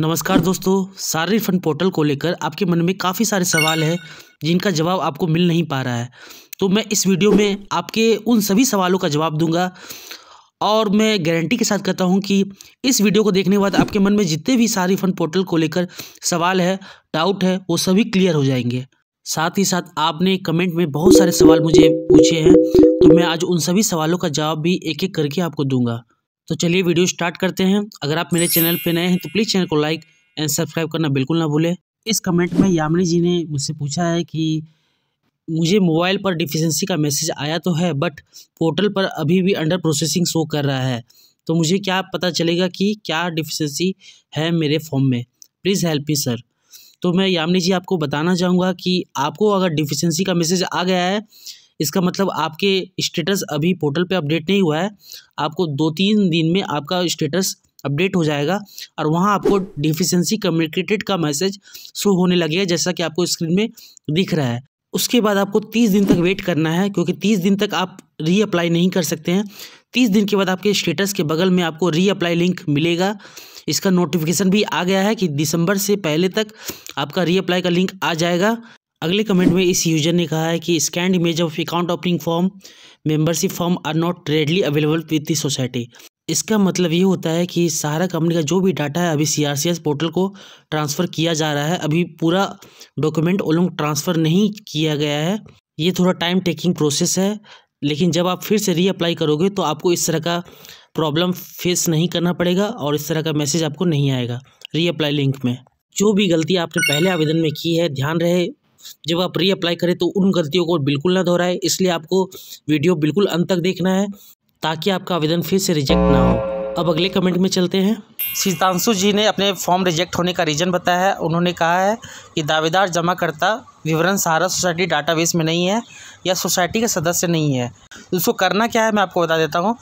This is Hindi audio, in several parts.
नमस्कार दोस्तों सारे रिफंड पोर्टल को लेकर आपके मन में काफ़ी सारे सवाल हैं जिनका जवाब आपको मिल नहीं पा रहा है तो मैं इस वीडियो में आपके उन सभी सवालों का जवाब दूंगा और मैं गारंटी के साथ कहता हूं कि इस वीडियो को देखने के बाद आपके मन में जितने भी सारे रिफंड पोर्टल को लेकर सवाल है डाउट है वो सभी क्लियर हो जाएंगे साथ ही साथ आपने कमेंट में बहुत सारे सवाल मुझे पूछे हैं तो मैं आज उन सभी सवालों का जवाब भी एक एक करके आपको दूँगा तो चलिए वीडियो स्टार्ट करते हैं अगर आप मेरे चैनल पर नए हैं तो प्लीज़ चैनल को लाइक एंड सब्सक्राइब करना बिल्कुल ना भूलें इस कमेंट में यामिनी जी ने मुझसे पूछा है कि मुझे मोबाइल पर डिफिशेंसी का मैसेज आया तो है बट पोर्टल पर अभी भी अंडर प्रोसेसिंग शो कर रहा है तो मुझे क्या पता चलेगा कि क्या डिफिशेंसी है मेरे फॉर्म में प्लीज़ हेल्प मी सर तो मैं यामिनी जी आपको बताना चाहूँगा कि आपको अगर डिफिशेंसी का मैसेज आ गया है इसका मतलब आपके स्टेटस अभी पोर्टल पे अपडेट नहीं हुआ है आपको दो तीन दिन में आपका स्टेटस अपडेट हो जाएगा और वहाँ आपको डिफिशेंसी कम्युनिकेटेड का मैसेज शो होने लगेगा जैसा कि आपको स्क्रीन में दिख रहा है उसके बाद आपको तीस दिन तक वेट करना है क्योंकि तीस दिन तक आप रीअप्लाई नहीं कर सकते हैं तीस दिन के बाद आपके स्टेटस के बगल में आपको रीअप्लाई लिंक मिलेगा इसका नोटिफिकेशन भी आ गया है कि दिसंबर से पहले तक आपका रीअप्लाई का लिंक आ जाएगा अगले कमेंट में इस यूजर ने कहा है कि scanned image of account opening form membership form are not readily available with the society इसका मतलब ये होता है कि सहारा कंपनी का जो भी डाटा है अभी सी पोर्टल को ट्रांसफ़र किया जा रहा है अभी पूरा डॉक्यूमेंट ओलोंग ट्रांसफ़र नहीं किया गया है ये थोड़ा टाइम टेकिंग प्रोसेस है लेकिन जब आप फिर से रीअप्लाई करोगे तो आपको इस तरह का प्रॉब्लम फेस नहीं करना पड़ेगा और इस तरह का मैसेज आपको नहीं आएगा रीअप्लाई लिंक में जो भी गलती आपने पहले आवेदन में की है ध्यान रहे जब आप री अप्लाई करें तो उन गलतियों को बिल्कुल ना दोहराएं इसलिए आपको वीडियो बिल्कुल अंत तक देखना है ताकि आपका आवेदन फिर से रिजेक्ट ना हो अब अगले कमेंट में चलते हैं सीतांशु जी ने अपने फॉर्म रिजेक्ट होने का रीज़न बताया है उन्होंने कहा है कि दावेदार जमाकर्ता विवरण सहारा सोसाइटी डाटाबेस में नहीं है या सोसाइटी का सदस्य नहीं है उसको करना क्या है मैं आपको बता देता हूँ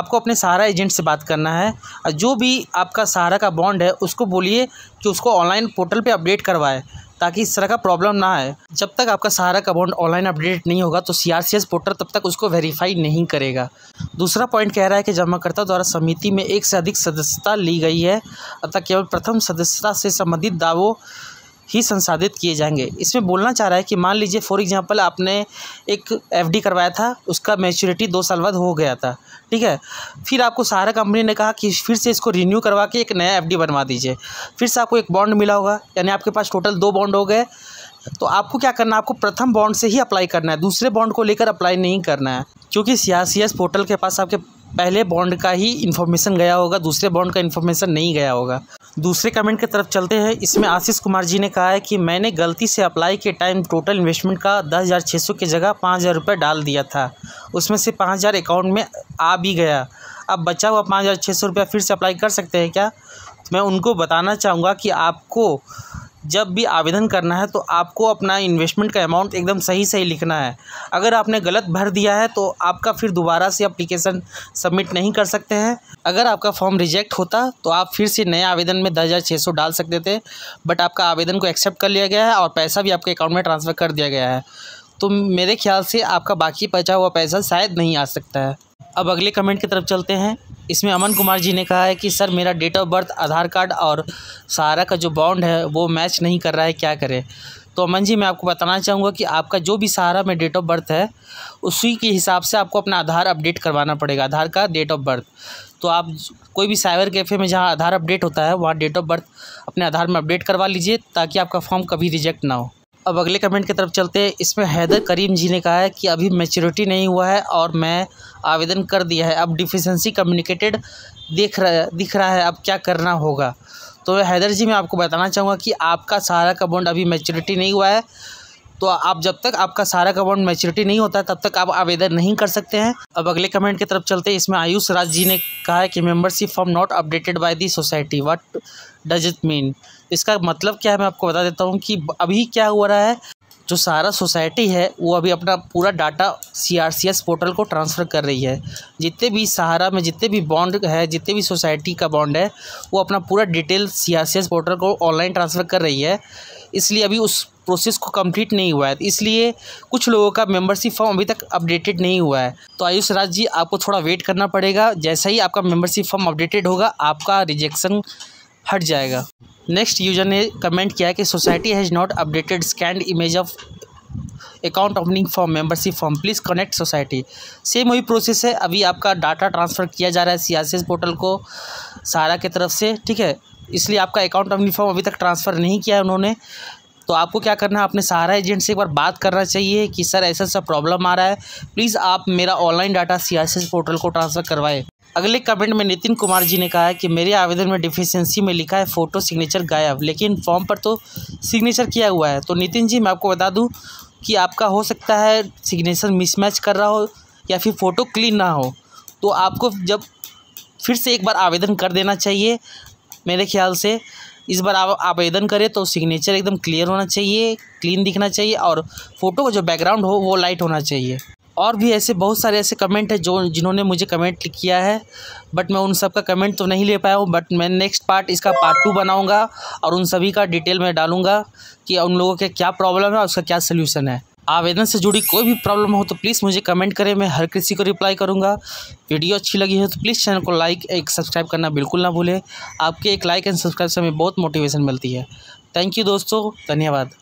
आपको अपने सहारा एजेंट से बात करना है और जो भी आपका सहारा का बॉन्ड है उसको बोलिए कि उसको ऑनलाइन पोर्टल पर अपडेट करवाए ताकि इस तरह का प्रॉब्लम ना आए जब तक आपका सहारा अकाउंट ऑनलाइन अपडेट नहीं होगा तो सी आर पोर्टल तब तक उसको वेरीफाई नहीं करेगा दूसरा पॉइंट कह रहा है कि जमाकर्ता द्वारा समिति में एक से अधिक सदस्यता ली गई है अतः केवल प्रथम सदस्यता से संबंधित दावों ही संसाधित किए जाएंगे इसमें बोलना चाह रहा है कि मान लीजिए फॉर एग्जांपल आपने एक एफडी करवाया था उसका मैच्योरिटी दो साल बाद हो गया था ठीक है फिर आपको सहारा कंपनी ने कहा कि फिर से इसको रिन्यू करवा के एक नया एफ बनवा दीजिए फिर से आपको एक बॉन्ड मिला होगा यानी आपके पास टोटल दो बॉन्ड हो गए तो आपको क्या करना है आपको प्रथम बॉन्ड से ही अप्लाई करना है दूसरे बॉन्ड को लेकर अप्लाई नहीं करना है क्योंकि सीआरसीएस पोर्टल के पास आपके पहले बॉन्ड का ही इन्फॉर्मेशन गया होगा दूसरे बॉन्ड का इन्फॉर्मेशन नहीं गया होगा दूसरे कमेंट की तरफ चलते हैं इसमें आशीष कुमार जी ने कहा है कि मैंने गलती से अप्लाई के टाइम टोटल इन्वेस्टमेंट का दस हज़ार छः सौ की जगह पाँच हज़ार रुपये डाल दिया था उसमें से पाँच हज़ार अकाउंट में आ भी गया अब बचा हुआ पाँच हज़ार छः सौ रुपया फिर से अप्लाई कर सकते हैं क्या तो मैं उनको बताना चाहूँगा कि आपको जब भी आवेदन करना है तो आपको अपना इन्वेस्टमेंट का अमाउंट एकदम सही सही लिखना है अगर आपने गलत भर दिया है तो आपका फिर दोबारा से अप्लीकेशन सबमिट नहीं कर सकते हैं अगर आपका फॉर्म रिजेक्ट होता तो आप फिर से नए आवेदन में दस हज़ार छः सौ डाल सकते थे बट आपका आवेदन को एक्सेप्ट कर लिया गया है और पैसा भी आपके अकाउंट में ट्रांसफ़र कर दिया गया है तो मेरे ख्याल से आपका बाकी बचा हुआ पैसा शायद नहीं आ सकता है अब अगले कमेंट की तरफ चलते हैं इसमें अमन कुमार जी ने कहा है कि सर मेरा date of birth Aadhaar card और सहारा का जो बॉन्ड है वो मैच नहीं कर रहा है क्या करें तो अमन जी मैं आपको बताना चाहूँगा कि आपका जो भी सहारा में डेट ऑफ बर्थ है उसी के हिसाब से आपको अपना आधार अपडेट करवाना पड़ेगा आधार का डेट ऑफ बर्थ तो आप कोई भी साइबर कैफ़े में जहाँ आधार अपडेट होता है वहाँ डेट ऑफ बर्थ अपने आधार में अपडेट करवा लीजिए ताकि आपका फॉर्म कभी रिजेक्ट ना हो अब अगले कमेंट की तरफ चलते हैं इसमें हैदर करीम जी ने कहा है कि अभी मेच्योरिटी नहीं हुआ है और मैं आवेदन कर दिया है अब डिफिशेंसी कम्युनिकेटेड देख रहा दिख रहा है अब क्या करना होगा तो हैदर जी मैं आपको बताना चाहूँगा कि आपका सहारा का बॉन्ड अभी मेचोरिटी नहीं हुआ है तो आप जब तक आपका सारा का बॉन्ड मेच्योरिटी नहीं होता तब तक आप आवेदन नहीं कर सकते हैं अब अगले कमेंट की तरफ चलते हैं इसमें आयुष राज जी ने कहा है कि membership form not updated by the society what does it mean इसका मतलब क्या है मैं आपको बता देता हूँ कि अभी क्या हो रहा है जो सारा सोसाइटी है वो अभी अपना पूरा डाटा सीआरसीएस पोर्टल को ट्रांसफ़र कर रही है जितने भी सहारा में जितने भी बॉन्ड है जितने भी सोसाइटी का बॉन्ड है वो अपना पूरा डिटेल सीआरसीएस पोर्टल को ऑनलाइन ट्रांसफ़र कर रही है इसलिए अभी उस प्रोसेस को कंप्लीट नहीं हुआ है इसलिए कुछ लोगों का मेंबरशिप फॉर्म अभी तक अपडेटेड नहीं हुआ है तो आयुष राज जी आपको थोड़ा वेट करना पड़ेगा जैसा ही आपका मेंबरशिप फॉर्म अपडेटेड होगा आपका रिजेक्शन हट जाएगा नेक्स्ट यूजर ने कमेंट किया कि society has not updated scanned image of account opening form membership form please connect society same वही प्रोसेस है अभी आपका डाटा ट्रांसफ़र किया जा रहा है सी पोर्टल को सारा की तरफ से ठीक है इसलिए आपका अकाउंट ओपनिंग फॉर्म अभी तक ट्रांसफ़र नहीं किया है उन्होंने तो आपको क्या करना है अपने सहारा एजेंट से एक बार बात करना चाहिए कि सर ऐसा ऐसा प्रॉब्लम आ रहा है प्लीज़ आप मेरा ऑनलाइन डाटा सी पोर्टल को ट्रांसफ़र करवाएं अगले कमेंट में नितिन कुमार जी ने कहा है कि मेरे आवेदन में डिफिशेंसी में लिखा है फ़ोटो सिग्नेचर गायब लेकिन फॉर्म पर तो सिग्नेचर किया हुआ है तो नितिन जी मैं आपको बता दूं कि आपका हो सकता है सिग्नेचर मिसमैच कर रहा हो या फिर फ़ोटो क्लीन ना हो तो आपको जब फिर से एक बार आवेदन कर देना चाहिए मेरे ख्याल से इस बार आप आवेदन करें तो सिग्नेचर एकदम क्लियर होना चाहिए क्लीन दिखना चाहिए और फ़ोटो का जो बैकग्राउंड हो वो लाइट होना चाहिए और भी ऐसे बहुत सारे ऐसे कमेंट हैं जो जिन्होंने मुझे कमेंट किया है बट मैं उन सब का कमेंट तो नहीं ले पाया हूँ बट मैं नेक्स्ट पार्ट इसका पार्ट टू बनाऊँगा और उन सभी का डिटेल में डालूँगा कि उन लोगों के क्या प्रॉब्लम है और उसका क्या सोल्यूशन है आवेदन से जुड़ी कोई भी प्रॉब्लम हो तो प्लीज़ मुझे कमेंट करें मैं हर किसी को रिप्लाई करूँगा वीडियो अच्छी लगी हो तो प्लीज़ चैनल को लाइक एक सब्सक्राइब करना बिल्कुल ना भूलें आपके एक लाइक एंड सब्सक्राइब से हमें बहुत मोटिवेशन मिलती है थैंक यू दोस्तों धन्यवाद